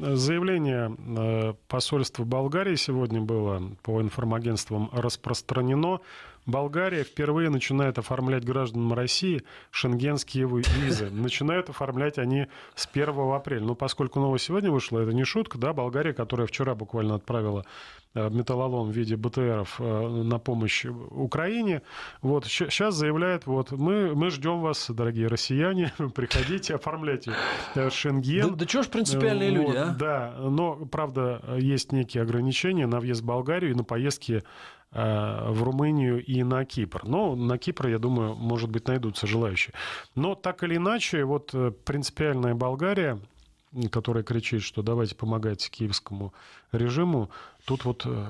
заявление э, посольства Болгарии сегодня было по информагентствам распространено Болгария впервые начинает оформлять гражданам России шенгенские визы. Начинают оформлять они с 1 апреля. Но ну, поскольку новость сегодня вышла, это не шутка, да, Болгария, которая вчера буквально отправила э, металлолом в виде БТРов э, на помощь Украине. Вот сейчас заявляет, вот мы, мы ждем вас, дорогие россияне, приходите, оформляйте э, Шенген. Да, да ж принципиальные люди, а? Да, но, правда, есть некие ограничения на въезд в Болгарию и на поездки Э, в Румынию и на Кипр. Но ну, на Кипр, я думаю, может быть, найдутся желающие. Но так или иначе, вот э, принципиальная Болгария, которая кричит, что давайте помогать киевскому режиму, тут вот, э,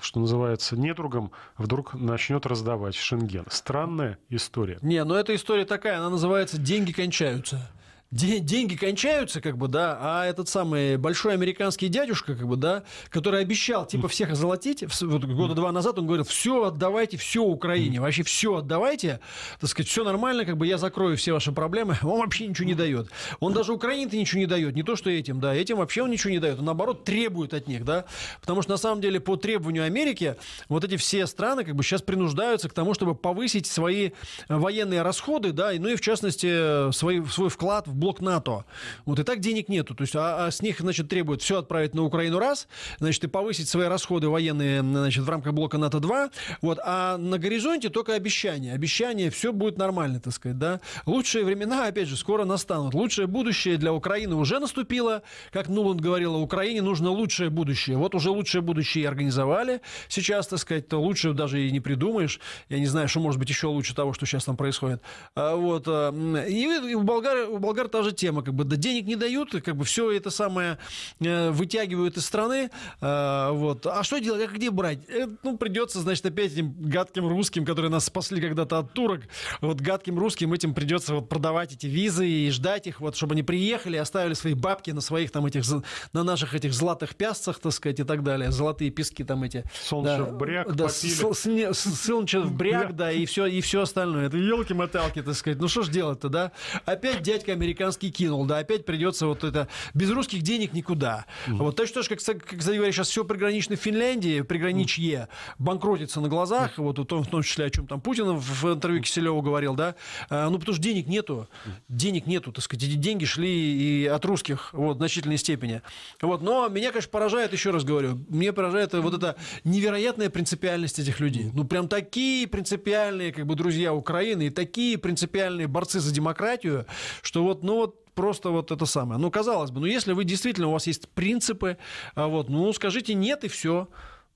что называется, недругом вдруг начнет раздавать шенген. Странная история. Не, но ну, эта история такая, она называется «деньги кончаются» деньги кончаются, как бы, да, а этот самый большой американский дядюшка, как бы, да, который обещал, типа, всех озолотить, вот года два назад он говорил, все отдавайте, все Украине, вообще все отдавайте, так сказать, все нормально, как бы, я закрою все ваши проблемы, он вообще ничего не дает. Он даже Украине-то ничего не дает, не то, что этим, да, этим вообще он ничего не дает, он, наоборот, требует от них, да, потому что, на самом деле, по требованию Америки, вот эти все страны, как бы, сейчас принуждаются к тому, чтобы повысить свои военные расходы, да, ну и, в частности, свой свой вклад в блок НАТО. Вот и так денег нету. То есть, а, а с них, значит, требуют все отправить на Украину раз, значит, и повысить свои расходы военные, значит, в рамках блока НАТО 2. Вот, а на горизонте только обещания. Обещания, все будет нормально, так сказать, да. Лучшие времена, опять же, скоро настанут. Лучшее будущее для Украины уже наступило. Как Нуланд говорила, Украине нужно лучшее будущее. Вот уже лучшее будущее организовали. Сейчас, так сказать, то лучше даже и не придумаешь. Я не знаю, что может быть еще лучше того, что сейчас там происходит. А, вот. Э, и у болгар, у болгар та же тема, как бы, да денег не дают, как бы все это самое э, вытягивают из страны, э, вот. А что делать, а где брать? Э, ну, придется, значит, опять этим гадким русским, которые нас спасли когда-то от турок, вот гадким русским этим придется вот продавать эти визы и ждать их, вот, чтобы они приехали, оставили свои бабки на своих там этих, на наших этих золотых пясцах, так сказать, и так далее, золотые пески там эти. Солнечев да, бряк да, попили. Солнечев да, и все, и все остальное. Это елки-моталки, так сказать. Ну, что ж делать-то, да? Опять дядька американец американский кинул, да, опять придется вот это, без русских денег никуда. Mm. Вот точно так же, как, как кстати говоря, сейчас все пригранично в Финляндии, приграничье банкротится на глазах, mm. вот в том, в том числе, о чем там Путин в интервью Киселеву говорил, да, а, ну, потому что денег нету, денег нету, так сказать, эти деньги шли и от русских, вот, в значительной степени. Вот, но меня, конечно, поражает, еще раз говорю, мне поражает вот эта невероятная принципиальность этих людей. Ну, прям такие принципиальные, как бы, друзья Украины и такие принципиальные борцы за демократию, что вот, ну, ну вот просто вот это самое. Ну, казалось бы, ну, если вы действительно, у вас есть принципы, а вот, ну, скажите нет и все.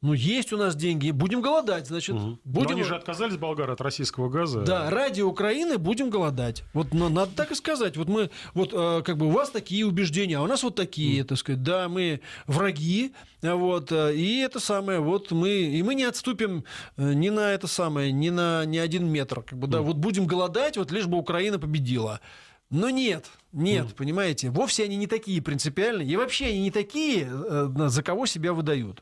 Ну, есть у нас деньги, будем голодать, значит. Угу. Будем... Но они же отказались, болгары, от российского газа. Да, ради Украины будем голодать. Вот но, надо так и сказать. Вот мы, вот э, как бы у вас такие убеждения, а у нас вот такие, mm. так сказать. Да, мы враги, э, вот, э, и это самое, вот мы, и мы не отступим ни на это самое, ни на ни один метр. Как бы, да, mm. вот будем голодать, вот лишь бы Украина победила. Но нет, нет, mm. понимаете, вовсе они не такие принципиальные, и вообще они не такие, э, за кого себя выдают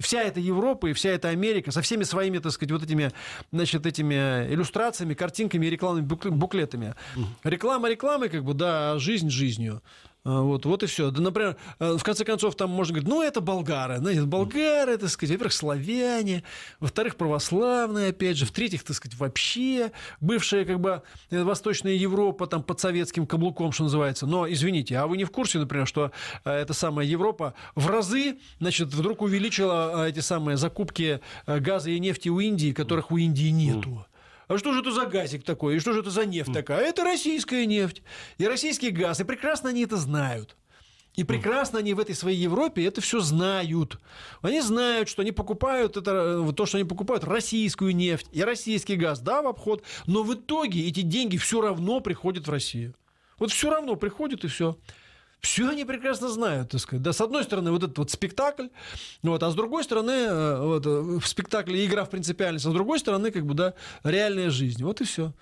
вся эта Европа и вся эта Америка со всеми своими, так сказать, вот этими, значит, этими иллюстрациями, картинками и рекламными буклетами. Реклама рекламой, как бы, да, а жизнь жизнью. А, вот, вот и все. Да, например, э, в конце концов, там можно говорить, ну, это болгары. Знаете, болгары, так сказать, во-первых, славяне, во-вторых, православные, опять же, в-третьих, так сказать, вообще бывшая, как бы, э, Восточная Европа, там, под советским каблуком, что называется. Но, извините, а вы не в курсе, например, что э, эта самая Европа в разы, значит, вдруг увеличила эти самые закупки газа и нефти у Индии, которых у Индии нету. А что же это за газик такой? И что же это за нефть такая? Это российская нефть и российский газ. И прекрасно они это знают. И прекрасно они в этой своей Европе это все знают. Они знают, что они покупают это, э, то, что они покупают, российскую нефть и российский газ, да, в обход. Но в итоге эти деньги все равно приходят в Россию. Вот все равно приходят и все. Все они прекрасно знают, так сказать. Да, с одной стороны, вот этот вот спектакль, вот, а с другой стороны, э, вот, э, в спектакле игра в принципиальность, а с другой стороны, как бы, да, реальная жизнь. Вот и все.